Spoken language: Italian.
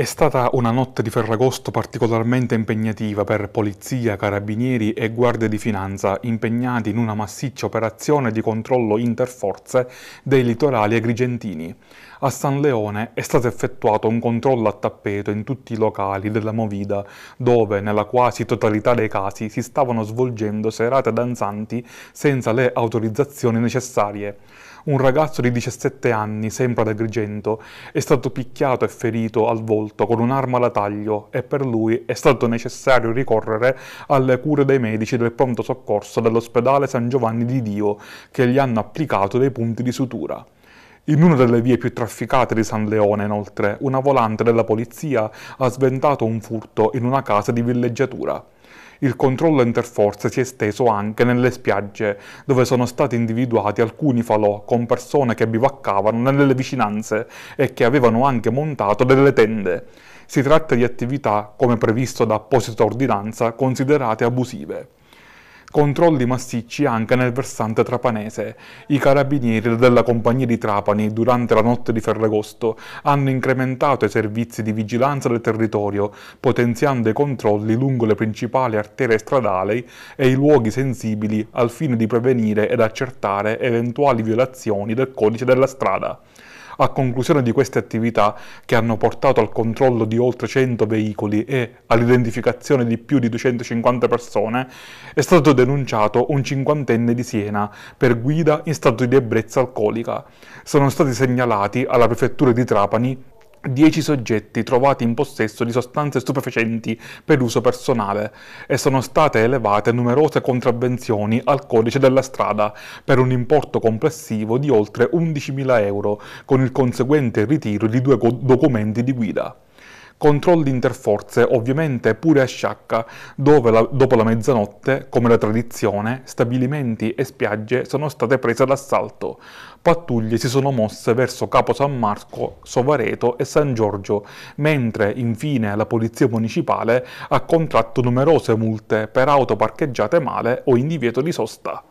È stata una notte di Ferragosto particolarmente impegnativa per polizia, carabinieri e guardie di finanza impegnati in una massiccia operazione di controllo interforze dei litorali agrigentini. A San Leone è stato effettuato un controllo a tappeto in tutti i locali della Movida, dove nella quasi totalità dei casi si stavano svolgendo serate danzanti senza le autorizzazioni necessarie un ragazzo di 17 anni, sempre ad Agrigento, è stato picchiato e ferito al volto morto con un'arma alla taglio e per lui è stato necessario ricorrere alle cure dei medici del pronto soccorso dell'ospedale San Giovanni di Dio che gli hanno applicato dei punti di sutura. In una delle vie più trafficate di San Leone, inoltre, una volante della polizia ha sventato un furto in una casa di villeggiatura. Il controllo interforze si è esteso anche nelle spiagge, dove sono stati individuati alcuni falò con persone che bivaccavano nelle vicinanze e che avevano anche montato delle tende. Si tratta di attività, come previsto da apposita ordinanza, considerate abusive controlli massicci anche nel versante trapanese. I carabinieri della compagnia di Trapani durante la notte di Ferragosto hanno incrementato i servizi di vigilanza del territorio, potenziando i controlli lungo le principali arterie stradali e i luoghi sensibili al fine di prevenire ed accertare eventuali violazioni del codice della strada a conclusione di queste attività che hanno portato al controllo di oltre 100 veicoli e all'identificazione di più di 250 persone, è stato denunciato un cinquantenne di Siena per guida in stato di ebbrezza alcolica. Sono stati segnalati alla prefettura di Trapani 10 soggetti trovati in possesso di sostanze stupefacenti per uso personale e sono state elevate numerose contravvenzioni al codice della strada per un importo complessivo di oltre 11.000 euro con il conseguente ritiro di due documenti di guida controlli interforze ovviamente pure a Sciacca, dove la, dopo la mezzanotte, come la tradizione, stabilimenti e spiagge sono state prese d'assalto. Pattuglie si sono mosse verso Capo San Marco, Sovareto e San Giorgio, mentre infine la polizia municipale ha contratto numerose multe per auto parcheggiate male o in divieto di sosta.